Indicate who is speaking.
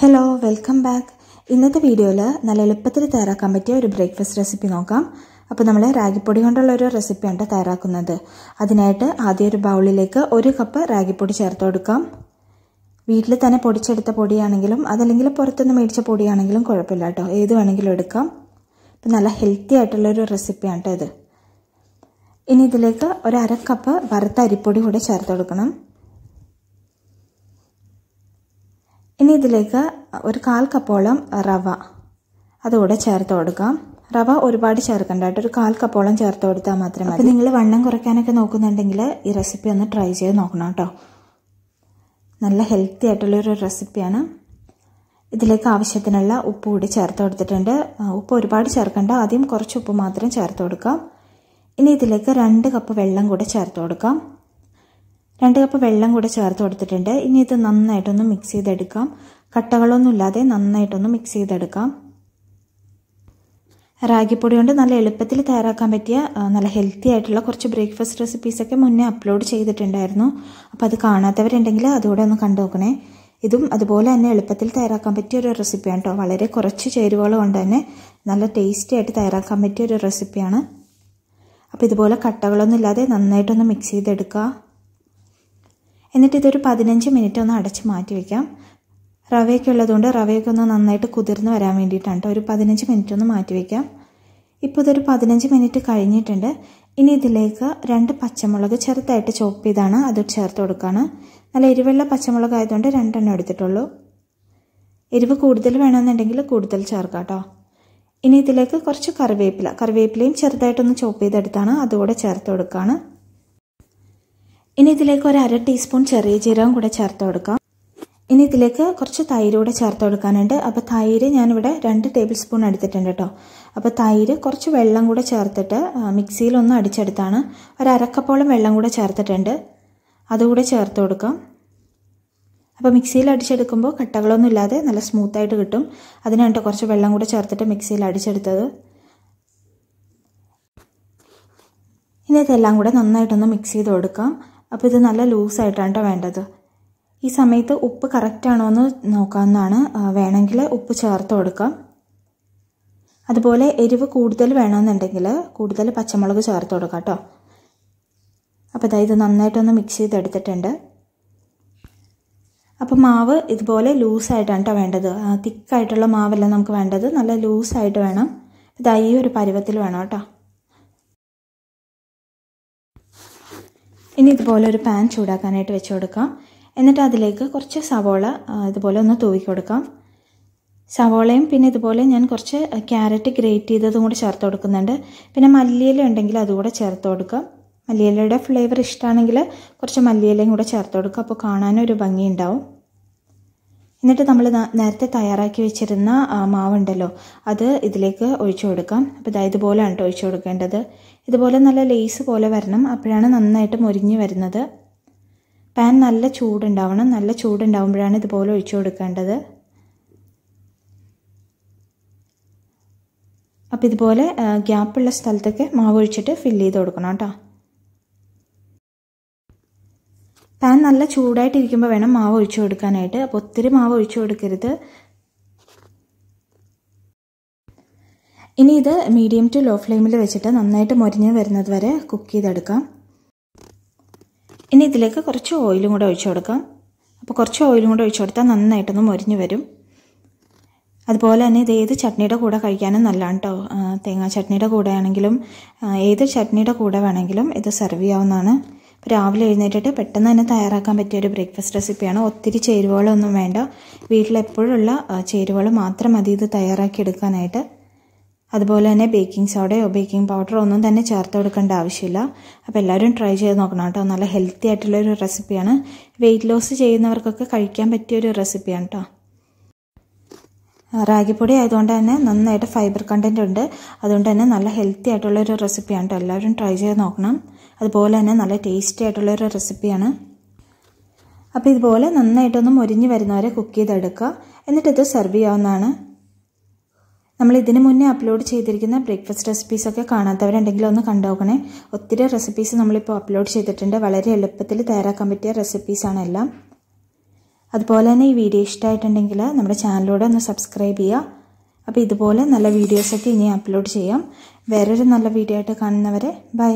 Speaker 1: hello welcome back ഇന്നത്തെ വീഡിയോയിൽ നല്ല എളുപ്പത്തിൽ തയ്യാറാക്കാൻ പറ്റിയ ഒരു ബ്രേക്ക്ഫാസ്റ്റ് റെസിപ്പി നോക്കാം അപ്പോൾ നമ്മൾ റാഗിപ്പൊടി കൊണ്ടുള്ള ഒരു റെസിപ്പിയാണ് തയ്യാറാക്കുന്നത് അതിനായിട്ട് ആദ്യം ഒരു ബൗളിലേക്ക് ഒരു കപ്പ് റാഗിപ്പൊടി ചേർത്ത് കൊടുക്കാം വീട്ടിൽ തന്നെ പൊടിച്ചെടുത്ത പൊടിയാണെങ്കിലും അതല്ലെങ്കിൽ പുറത്തുനിന്ന് മേടിച്ച പൊടിയാണെങ്കിലും കുഴപ്പമില്ല കേട്ടോ ഏത് വേണമെങ്കിലും എടുക്കാം ഇപ്പം നല്ല ഹെൽത്തി ആയിട്ടുള്ളൊരു റെസിപ്പിയാണ് ഇത് ഇനി ഇതിലേക്ക് ഒരു അര കപ്പ് വറുത്ത അരിപ്പൊടി കൂടെ ചേർത്ത് കൊടുക്കണം ഇനി ഇതിലേക്ക് ഒരു കാൽ കപ്പോളം റവ അതുകൂടെ ചേർത്ത് കൊടുക്കാം റവ ഒരുപാട് ചേർക്കണ്ടായിട്ട് ഒരു കാൽ കപ്പോളം ചേർത്ത് കൊടുത്താൽ മാത്രമേ മതി നിങ്ങൾ വണ്ണം കുറയ്ക്കാനൊക്കെ നോക്കുന്നുണ്ടെങ്കിൽ ഈ റെസിപ്പി ഒന്ന് ട്രൈ ചെയ്ത് നോക്കണം കേട്ടോ നല്ല ഹെൽത്തി ആയിട്ടുള്ളൊരു റെസിപ്പിയാണ് ഇതിലേക്ക് ആവശ്യത്തിനുള്ള ഉപ്പ് കൂടി ചേർത്ത് കൊടുത്തിട്ടുണ്ട് ഉപ്പ് ഒരുപാട് ചേർക്കണ്ട ആദ്യം കുറച്ച് ഉപ്പ് മാത്രം ചേർത്ത് കൊടുക്കാം ഇനി ഇതിലേക്ക് രണ്ട് കപ്പ് വെള്ളം കൂടെ ചേർത്ത് കൊടുക്കാം രണ്ട് കപ്പ് വെള്ളം കൂടെ ചേർത്ത് കൊടുത്തിട്ടുണ്ട് ഇനി ഇത് നന്നായിട്ടൊന്ന് മിക്സ് ചെയ്തെടുക്കാം കട്ടകളൊന്നുമില്ലാതെ നന്നായിട്ടൊന്ന് മിക്സ് ചെയ്തെടുക്കാം റാഗിപ്പൊടി കൊണ്ട് നല്ല എളുപ്പത്തിൽ തയ്യാറാക്കാൻ പറ്റിയ നല്ല ഹെൽത്തി ആയിട്ടുള്ള കുറച്ച് ബ്രേക്ക്ഫാസ്റ്റ് റെസിപ്പീസൊക്കെ മുന്നേ അപ്ലോഡ് ചെയ്തിട്ടുണ്ടായിരുന്നു അപ്പോൾ അത് കാണാത്തവരുണ്ടെങ്കിൽ അതുകൂടെ ഒന്ന് കണ്ടു നോക്കണേ ഇതും അതുപോലെ തന്നെ എളുപ്പത്തിൽ തയ്യാറാക്കാൻ പറ്റിയ ഒരു റെസിപ്പിയാണ് കേട്ടോ വളരെ കുറച്ച് ചേരുവകൾ കൊണ്ട് തന്നെ നല്ല ടേസ്റ്റി ആയിട്ട് തയ്യാറാക്കാൻ പറ്റിയ ഒരു റെസിപ്പിയാണ് അപ്പോൾ ഇതുപോലെ കട്ടകളൊന്നും ഇല്ലാതെ നന്നായിട്ടൊന്ന് മിക്സ് ചെയ്തെടുക്കുക എന്നിട്ട് ഇതൊരു പതിനഞ്ച് മിനിറ്റ് ഒന്ന് അടച്ച് മാറ്റി വെക്കാം റവയൊക്കെ ഉള്ളതുകൊണ്ട് റവയൊക്കെ ഒന്ന് നന്നായിട്ട് കുതിർന്ന് വരാൻ വേണ്ടിയിട്ടാണ് ഒരു പതിനഞ്ച് മിനിറ്റ് ഒന്ന് മാറ്റി വെക്കാം ഇപ്പോൾ ഇതൊരു പതിനഞ്ച് മിനിറ്റ് കഴിഞ്ഞിട്ടുണ്ട് ഇനി ഇതിലേക്ക് രണ്ട് പച്ചമുളക് ചെറുതായിട്ട് ചോപ്പ് ചെയ്താണ് അത് ചേർത്ത് കൊടുക്കുകയാണ് നല്ല എരിവുള്ള പച്ചമുളക് ആയതുകൊണ്ട് രണ്ടെണ്ണം എടുത്തിട്ടുള്ളൂ എരിവ് കൂടുതൽ വേണമെന്നുണ്ടെങ്കിൽ കൂടുതൽ ചേർക്കാം കേട്ടോ ഇനി ഇതിലേക്ക് കുറച്ച് കറിവേപ്പില കറിവേപ്പിലയും ചെറുതായിട്ടൊന്ന് ചോപ്പ് ചെയ്തെടുത്താണ് അതുകൂടെ ചേർത്ത് കൊടുക്കുകയാണ് ഇനി ഇതിലേക്ക് ഒരു അര ടീസ്പൂൺ ചെറിയ ജീരകം കൂടെ ചേർത്ത് കൊടുക്കാം ഇനി ഇതിലേക്ക് കുറച്ച് തൈര് കൂടെ ചേർത്ത് കൊടുക്കാനുണ്ട് അപ്പോൾ തൈര് ഞാനിവിടെ രണ്ട് ടേബിൾ സ്പൂൺ എടുത്തിട്ടുണ്ട് കേട്ടോ അപ്പോൾ തൈര് കുറച്ച് വെള്ളം കൂടെ ചേർത്തിട്ട് മിക്സിയിലൊന്ന് അടിച്ചെടുത്താണ് ഒരു അരക്കപ്പോളം വെള്ളം കൂടെ ചേർത്തിട്ടുണ്ട് അതുകൂടെ ചേർത്ത് കൊടുക്കാം അപ്പോൾ മിക്സിയിൽ അടിച്ചെടുക്കുമ്പോൾ കട്ടകളൊന്നും ഇല്ലാതെ നല്ല സ്മൂത്തായിട്ട് കിട്ടും അതിനായിട്ട് കുറച്ച് വെള്ളം കൂടെ ചേർത്തിട്ട് മിക്സിയിൽ അടിച്ചെടുത്തത് ഇനി ഇതെല്ലാം കൂടെ നന്നായിട്ടൊന്ന് മിക്സ് ചെയ്ത് കൊടുക്കാം അപ്പോൾ ഇത് നല്ല ലൂസായിട്ടാണ് കേട്ടോ വേണ്ടത് ഈ സമയത്ത് ഉപ്പ് കറക്റ്റാണോ എന്ന് നോക്കാവുന്നതാണ് വേണമെങ്കിൽ ഉപ്പ് ചേർത്ത് കൊടുക്കാം അതുപോലെ എരിവ് കൂടുതൽ വേണമെന്നുണ്ടെങ്കിൽ കൂടുതൽ പച്ചമുളക് ചേർത്ത് കൊടുക്കാം കേട്ടോ അപ്പോൾ അതായത് നന്നായിട്ടൊന്ന് മിക്സ് ചെയ്തെടുത്തിട്ടുണ്ട് അപ്പോൾ മാവ് ഇതുപോലെ ലൂസായിട്ടാണ് കേട്ടോ വേണ്ടത് തിക്കായിട്ടുള്ള മാവല്ല നമുക്ക് വേണ്ടത് നല്ല ലൂസായിട്ട് വേണം ഇതായി ഒരു പരുവത്തിൽ വേണം കേട്ടോ ഇനി ഇതുപോലെ ഒരു പാൻ ചൂടാക്കാനായിട്ട് വെച്ച് കൊടുക്കാം എന്നിട്ട് അതിലേക്ക് കുറച്ച് സവോള ഇതുപോലെ ഒന്ന് തൂവി കൊടുക്കാം സവോളയും പിന്നെ ഇതുപോലെ ഞാൻ കുറച്ച് ക്യാരറ്റ് ഗ്രേറ്റ് ചെയ്തതും കൂടി ചേർത്ത് കൊടുക്കുന്നുണ്ട് പിന്നെ മല്ലിയില ഉണ്ടെങ്കിൽ അതുകൂടെ ചേർത്ത് കൊടുക്കാം മല്ലിയിലയുടെ ഫ്ലേവർ ഇഷ്ടമാണെങ്കിൽ കുറച്ച് മല്ലിയിലയും കൂടെ ചേർത്ത് കൊടുക്കുക അപ്പോൾ കാണാനൊരു ഒരു ഭംഗി ഉണ്ടാവും എന്നിട്ട് നമ്മൾ നേരത്തെ തയ്യാറാക്കി വെച്ചിരുന്ന മാവുണ്ടല്ലോ അത് ഇതിലേക്ക് ഒഴിച്ചു കൊടുക്കാം അപ്പോൾ ഇതാ ഇതുപോലെയാണ് കേട്ടോ ഒഴിച്ചു കൊടുക്കേണ്ടത് ഇതുപോലെ നല്ല ലേസ് പോലെ വരണം അപ്പോഴാണ് നന്നായിട്ട് മുരിഞ്ഞ് വരുന്നത് പാൻ നല്ല ചൂടുണ്ടാവണം നല്ല ചൂടുണ്ടാവുമ്പോഴാണ് ഇതുപോലെ ഒഴിച്ചു കൊടുക്കേണ്ടത് അപ്പോൾ ഇതുപോലെ ഗ്യാപ്പുള്ള സ്ഥലത്തൊക്കെ മാവ് ഒഴിച്ചിട്ട് ഫില്ല് ചെയ്ത് കൊടുക്കണം കേട്ടോ പാൻ നല്ല ചൂടായിട്ടിരിക്കുമ്പോൾ വേണം മാവ് ഒഴിച്ചു കൊടുക്കാനായിട്ട് അപ്പോൾ ഒത്തിരി മാവ് ഒഴിച്ചു കൊടുക്കരുത് ഇനി ഇത് മീഡിയം ടു ലോ ഫ്ലെയിമിൽ വെച്ചിട്ട് നന്നായിട്ട് മൊരിഞ്ഞ് വരുന്നത് വരെ കുക്ക് ചെയ്തെടുക്കാം ഇനി ഇതിലേക്ക് കുറച്ച് ഓയിലും കൂടെ ഒഴിച്ചു കൊടുക്കാം അപ്പോൾ കുറച്ച് ഓയിലും കൂടെ ഒഴിച്ചു കൊടുത്താൽ നന്നായിട്ടൊന്ന് മൊരിഞ്ഞ് വരും അതുപോലെ തന്നെ ഇത് ഏത് ചട്നിയുടെ കൂടെ കഴിക്കാനും നല്ലതാണ് കേട്ടോ തേങ്ങാ ചട്നിയുടെ കൂടെ ആണെങ്കിലും ഏത് ചട്നിയുടെ കൂടെ വേണമെങ്കിലും ഇത് സെർവ് ചെയ്യാവുന്നതാണ് രാവിലെ എഴുന്നേറ്റിട്ട് പെട്ടെന്ന് തന്നെ തയ്യാറാക്കാൻ പറ്റിയ ഒരു ബ്രേക്ക്ഫാസ്റ്റ് റെസിപ്പിയാണ് ഒത്തിരി ചേരുവകളൊന്നും വേണ്ട വീട്ടിലെപ്പോഴുള്ള ചേരുവകൾ മാത്രം മതി ഇത് തയ്യാറാക്കി എടുക്കാനായിട്ട് അതുപോലെ തന്നെ ബേക്കിംഗ് സോഡയോ ബേക്കിംഗ് പൗഡറോ ഒന്നും തന്നെ ചേർത്ത് കൊടുക്കേണ്ട ആവശ്യമില്ല അപ്പോൾ എല്ലാവരും ട്രൈ ചെയ്ത് നോക്കണം കേട്ടോ നല്ല ഹെൽത്തി ആയിട്ടുള്ളൊരു റെസിപ്പിയാണ് വെയിറ്റ് ലോസ് ചെയ്യുന്നവർക്കൊക്കെ കഴിക്കാൻ പറ്റിയ ഒരു റെസിപ്പിയാണ് കേട്ടോ റാഗിപ്പൊടി ആയതുകൊണ്ട് തന്നെ നന്നായിട്ട് ഫൈബർ കണ്ടൻറ്റ് ഉണ്ട് അതുകൊണ്ട് തന്നെ നല്ല ഹെൽത്തി ആയിട്ടുള്ളൊരു റെസിപ്പിയാണ് കേട്ടോ എല്ലാവരും ട്രൈ ചെയ്ത് നോക്കണം അതുപോലെ തന്നെ നല്ല ടേസ്റ്റി ആയിട്ടുള്ളൊരു റെസിപ്പിയാണ് അപ്പോൾ ഇതുപോലെ നന്നായിട്ടൊന്ന് മുരിഞ്ഞു വരുന്നവരെ കുക്ക് ചെയ്തെടുക്കുക എന്നിട്ടിത് സെർവ് ചെയ്യാവുന്നതാണ് നമ്മൾ ഇതിനു മുന്നേ അപ്ലോഡ് ചെയ്തിരിക്കുന്ന ബ്രേക്ക്ഫാസ്റ്റ് റെസിപ്പീസൊക്കെ കാണാത്തവരുണ്ടെങ്കിൽ ഒന്ന് കണ്ടുനോക്കണേ ഒത്തിരി റെസിപ്പീസ് നമ്മളിപ്പോൾ അപ്ലോഡ് ചെയ്തിട്ടുണ്ട് വളരെ എളുപ്പത്തിൽ തയ്യാറാക്കാൻ പറ്റിയ റെസിപ്പീസാണ് എല്ലാം അതുപോലെ തന്നെ ഈ വീഡിയോ ഇഷ്ടമായിട്ടുണ്ടെങ്കിൽ നമ്മുടെ ചാനലിലൂടെ ഒന്ന് സബ്സ്ക്രൈബ് ചെയ്യുക അപ്പോൾ ഇതുപോലെ നല്ല വീഡിയോസൊക്കെ ഇനി അപ്ലോഡ് ചെയ്യാം വേറൊരു നല്ല വീഡിയോ ആയിട്ട് കാണുന്നവരെ ബൈ